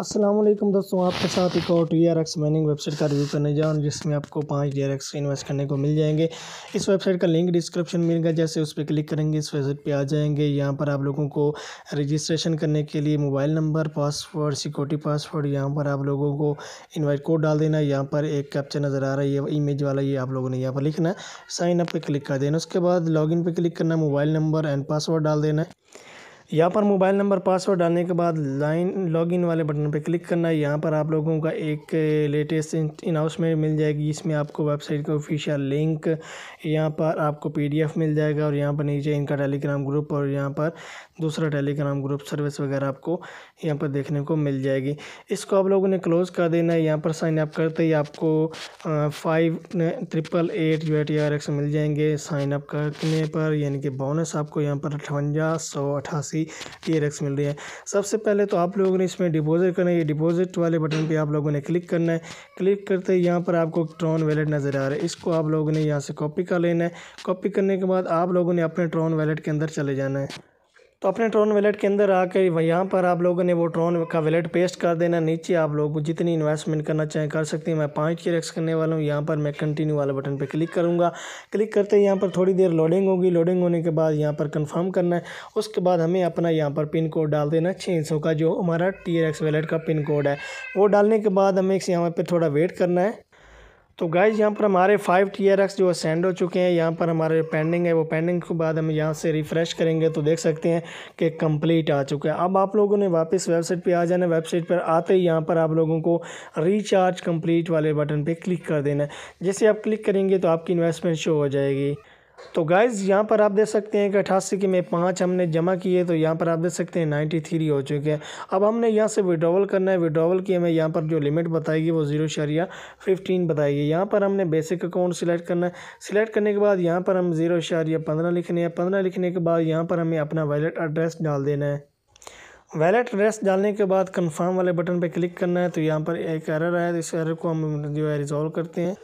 असलम दोस्तों आपके साथ एक और T R X mining website का रिव्यू करने जा रहा जिसमें आपको पाँच डी आर एक्स इन्वेस्ट करने को मिल जाएंगे इस वेबसाइट का लिंक डिस्क्रिप्शन मिलेगा जैसे उस पर क्लिक करेंगे इस वेबसाइट पे आ जाएंगे यहाँ पर आप लोगों को रजिस्ट्रेशन करने के लिए mobile number password security password यहाँ पर आप लोगों को इन्वाइट कोड डाल देना यहाँ पर एक कैप्चर नज़र आ रहा है ये इमेज वाला ये आप लोगों ने यहाँ पर लिखना साइन अप पर क्लिक कर देना उसके बाद लॉगिन पर क्लिक करना मोबाइल नंबर एंड पासवर्ड डाल देना यहाँ पर मोबाइल नंबर पासवर्ड डालने के बाद लाइन लॉगिन वाले बटन पर क्लिक करना है यहाँ पर आप लोगों का एक लेटेस्ट अनाउंसमेंट मिल जाएगी इसमें आपको वेबसाइट का ऑफिशियल लिंक यहाँ पर आपको पीडीएफ मिल जाएगा और यहाँ पर नीचे इनका टेलीग्राम ग्रुप और यहाँ पर दूसरा टेलीग्राम ग्रुप सर्विस वगैरह आपको यहाँ पर देखने को मिल जाएगी इसको आप लोगों ने क्लोज़ कर देना है यहाँ पर साइन अप करते ही आपको फाइव ट्रिपल एट जो है मिल जाएंगे साइन अप करने पर यानी कि बोनस आपको यहाँ पर अठवंजा सौ अठासी भी टी एक्स मिल रही है सबसे पहले तो आप लोगों ने इसमें डिपॉजिट करना है ये डिपॉजिट वाले बटन पर आप लोगों ने क्लिक करना है क्लिक करते ही यहाँ पर आपको ट्रॉन वैलेट नज़र आ रहा है इसको आप लोगों ने यहाँ से कॉपी कर लेना है कॉपी करने के बाद आप लोगों ने अपने ट्रॉन वैलेट के अंदर चले जाना है तो अपने ट्रोन वैलेट के अंदर आकर यहाँ पर आप लोगों ने वो ट्रोन का वैलेट पेस्ट कर देना नीचे आप लोग जितनी इन्वेस्टमेंट करना चाहें कर सकते हैं मैं पाँच की रेक्स करने वाला हूँ यहाँ पर मैं कंटिन्यू वाला बटन पर क्लिक करूँगा क्लिक करते ही यहाँ पर थोड़ी देर लोडिंग होगी लोडिंग होने के बाद यहाँ पर कन्फर्म करना है उसके बाद हमें अपना यहाँ पर पिन कोड डाल देना छः का जो हमारा टी वैलेट का पिन कोड है वो डालने के बाद हमें यहाँ पर थोड़ा वेट करना है तो गाइज यहाँ पर हमारे फाइव टी आर एक्स जो है सेंड हो चुके हैं यहाँ पर हमारे पेंडिंग है वो पेंडिंग के बाद हम यहाँ से रिफ़्रेश करेंगे तो देख सकते हैं कि कंप्लीट आ चुका है अब आप लोगों ने वापस वेबसाइट पे आ जाना है वेबसाइट पर आते ही यहाँ पर आप लोगों को रिचार्ज कंप्लीट वाले बटन पर क्लिक कर देना है जैसे आप क्लिक करेंगे तो आपकी इन्वेस्टमेंट शो हो जाएगी तो गाइज़ यहाँ पर आप देख सकते हैं कि अठासी के में पाँच हमने जमा किए तो यहाँ पर आप देख सकते हैं नाइन्टी थ्री हो चुके हैं अब हमने यहाँ से विड्रॉवल करना है विड्रॉवल की हमें यहाँ पर जो लिमिट बताएगी वो जीरो शरिया फिफ्टीन बताएगी यहाँ पर हमने बेसिक अकाउंट सिलेक्ट करना है सिलेक्ट करने के बाद यहाँ पर हम जीरो शरिया पंद्रह लिखने हैं पंद्रह लिखने के बाद यहाँ पर हमें अपना वैलेट एड्रेस डाल देना है वैलेट एड्रेस डालने के बाद कन्फर्म वाले बटन पर क्लिक करना है तो यहाँ पर एक एरर आया तो इस एरर को हम जो है रिजॉल्व करते हैं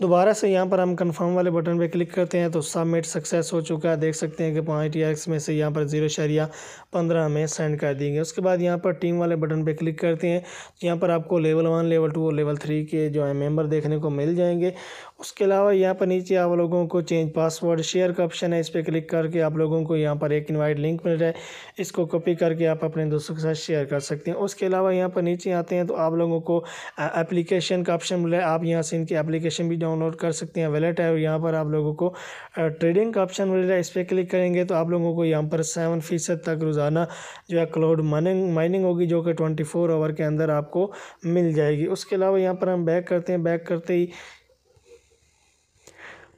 दोबारा से यहाँ पर हम कंफर्म वाले बटन पे क्लिक करते हैं तो सबमिट सक्सेस हो चुका है देख सकते हैं कि पॉइंट या में से यहाँ पर जीरो शरिया पंद्रह हमें सेंड कर देंगे उसके बाद यहाँ पर टीम वाले बटन पे क्लिक करते हैं यहाँ पर आपको लेवल वन लेवल टू और लेवल थ्री के जो है मेम्बर देखने को मिल जाएंगे उसके अलावा यहाँ पर नीचे आप लोगों को चेंज पासवर्ड शेयर का ऑप्शन है इस पर क्लिक करके आप लोगों को यहाँ पर एक इन्वाइट लिंक मिल रहा है इसको कॉपी करके आप अपने दोस्तों के साथ शेयर कर सकते हैं उसके अलावा यहाँ पर नीचे आते हैं तो आप लोगों को एप्लीकेशन का ऑप्शन रहा है आप यहाँ से इनकी एप्लीकेशन भी डाउनलोड कर सकते हैं वैलेट है और यहाँ पर आप लोगों को ट्रेडिंग का ऑप्शन मिल रहा है इस पर क्लिक करेंगे तो आप लोगों को यहाँ पर सेवन फ़ीसद तक रोज़ाना जो है क्लाउड माइनिंग माइनिंग होगी जो कि ट्वेंटी फोर आवर के अंदर आपको मिल जाएगी उसके अलावा यहाँ पर हम बैक करते हैं बैक करते ही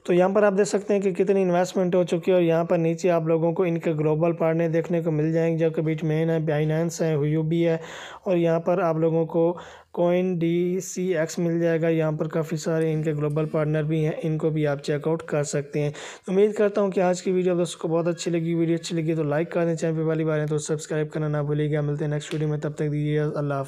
तो यहाँ पर आप देख सकते हैं कि कितनी इन्वेस्टमेंट हो चुकी है और यहाँ पर नीचे आप लोगों को इनके ग्लोबल पार्टनर देखने को मिल जाएंगे जो कि बीच मेन है बाइनेंस है बी है और यहाँ पर आप लोगों को कोइन डी सी एक्स मिल जाएगा यहाँ पर काफ़ी सारे इनके ग्लोबल पार्टनर भी हैं इनको भी आप चेकआउट कर सकते हैं उम्मीद करता हूँ कि आज की वीडियो दोस्तों को बहुत अच्छी लगी वीडियो अच्छी लगी तो लाइक कर दें चैनल पर वाली बार है तो सब्सक्राइब करना ना भूलिएगा मिलते हैं नेक्स्ट वीडियो में तब तक दीजिए अल्लाह